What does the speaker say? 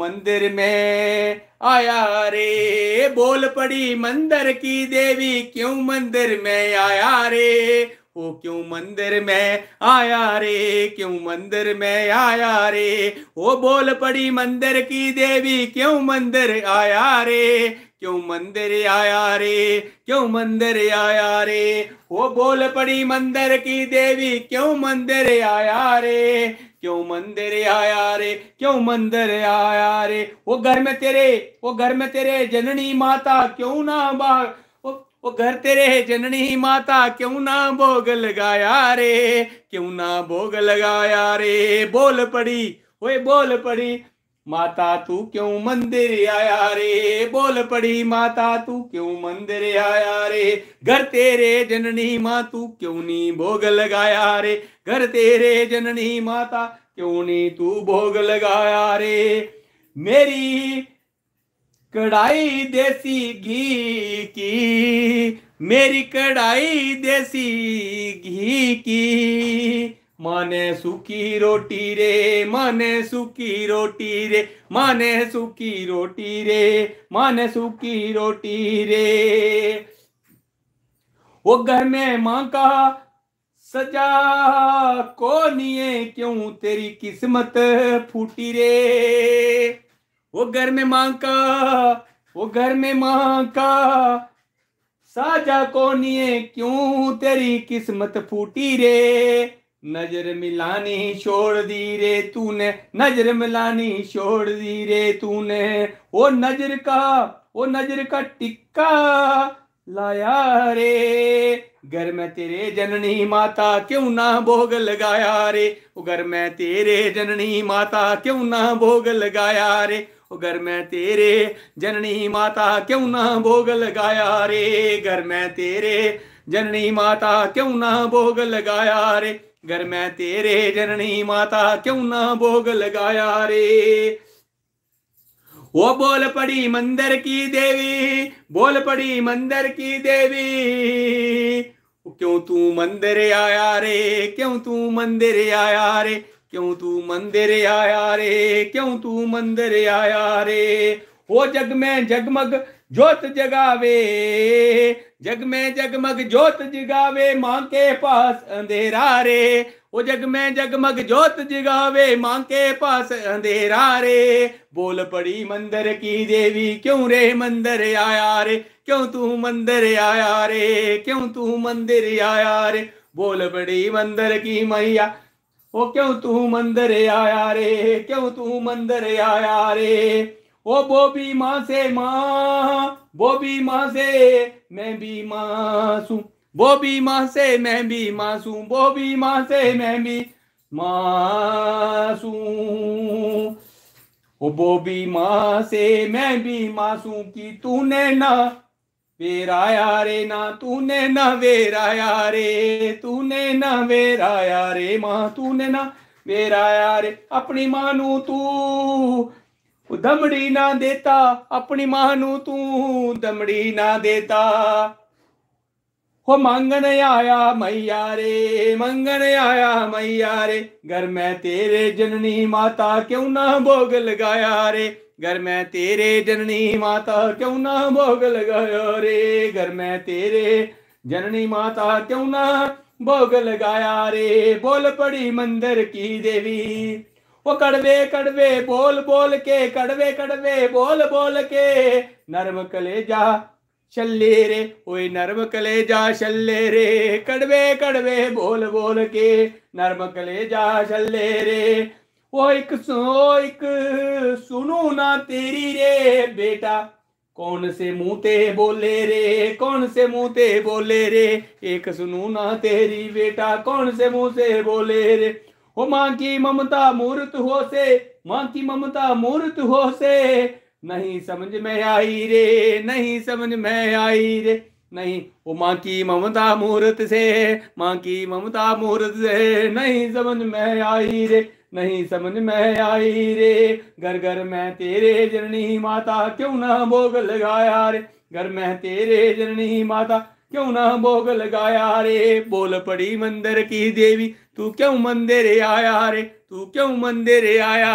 मंदिर में आया रे बोल पड़ी मंदिर की देवी क्यों मंदिर में आया रे ओ क्यों मंदिर में आया रे क्यों मंदिर में आया रे ओ बोल पड़ी मंदिर की देवी क्यों मंदिर आया रे क्यों मंदिर आया रे क्यों मंदिर आया रे ओ बोल पड़ी मंदिर की देवी क्यों मंदिर आया रे क्यों मंदिर आया रे क्यों मंदिर आया रे वो घर में तेरे वो घर में तेरे जननी माता क्यों ना बाग वो घर तेरे है जननी माता क्यों ना भोग लगाया रे क्यों ना भोग लगाया रे बोल पड़ी ओए बोल पड़ी माता तू क्यों मंदिर आया रे बोल पड़ी माता तू क्यों मंदिर आया रे घर तेरे जननी माँ तू क्यों नी भोग लगाया रे घर तेरे जननी माता क्यों नी तू भोग लगाया रे मेरी कढ़ाई देसी घी की मेरी कढ़ाई देसी घी की माने सुखी रोटी रे माने सुखी रोटी रे माने सुखी रोटी रे माने सुखी रोटी रे वो घर में मां का सजा को निये क्यों तेरी किस्मत फूटी रे वो घर में मां का वो घर में मां का साजा को निये क्यों तेरी किस्मत फूटी रे नजर मिलानी छोड़ दी रे तूने नजर मिलानी छोड़ दी रे तूने ओ नजर का ओ नजर का टिक्का लाया रे घर में तेरे जननी माता क्यों ना भोग लगाया रे घर में तेरे जननी माता क्यों ना भोग लगाया रे घर में तेरे जननी माता क्यों ना भोग लगाया रे घर में तेरे जननी माता क्यों ना भोग लगाया रे गर मैं तेरे जननी माता क्यों ना भोग लगाया रे वो बोल पड़ी मंदिर की देवी बोल पड़ी मंदिर की देवी क्यों तू मंदिर आया रे क्यों तू मंदिर आया रे क्यों तू मंदिर आया रे क्यों तू मंदिर आया रे वो जग में जगमग जोत जगावे जग में जगमग जोत जगावे मां के पास अंधेरा रे ओ जग में जगमग जोत जगावे मां के पास अंधेरा रे बोल पड़ी मंदिर की देवी क्यों रे मंदिर आया रे क्यों तू मंदिर आया रे क्यों तू मंदिर आया रे बोल पड़ी मंदिर की मैया ओ क्यों तू मंदिर आया रे क्यों तू मंदिर आया रे ओ वो भी माँ से माँ वो भी माँ से मैं भी मासूम वो भी माँ से मैं भी मासूम वो भी माँ से मैं भी मासूम वो भी माँ से मैं भी मासूम की तूने ना वेराया रे ना तूने ना वेराया रे तूने ना वेराया रे माँ तूने ना वेराया रे अपनी मानू तू दमड़ी ना देता अपनी मां नु तू दमड़ी ना देता हो मंगन आया मैया रे मंगन आया मैया रे घर में तेरे जननी माता क्यों ना भोग लगाया रे घर में तेरे जननी माता क्यों ना भोग लगाया रे घर में तेरे जननी माता क्यों ना भोग लगाया रे बोल पड़ी मंदिर की देवी वो कड़वे कड़वे बोल बोल के कड़वे कड़वे बोल बोल के नर्म जा शल्ले रे ओए नर्म जा शल्ले रे कड़वे कड़वे बोल बोल के नर्म कले जा छले रे ओ एक सुनो एक सुनो ना तेरी रे बेटा कौन से मुंह ते बोले रे कौन से मुंह ते बोले रे एक सुनू ना तेरी बेटा कौन से मुंह से बोले रे ओ मां की ममता मूर्त हो से मां की ममता मूर्त हो से नहीं समझ में आई रे नहीं समझ में आई रे नहीं ओ मां की ममता मूर्त से मां की ममता मूर्त से नहीं समझ में आई रे नहीं समझ में आई रे घर घर में तेरे जननी माता क्यों ना भोग लगाया रे घर में तेरे जननी माता क्यों ना भोग लगाया रे बोल पड़ी मंदिर की देवी तू क्यों मंदिर आया रे तू क्यों मंदिर आया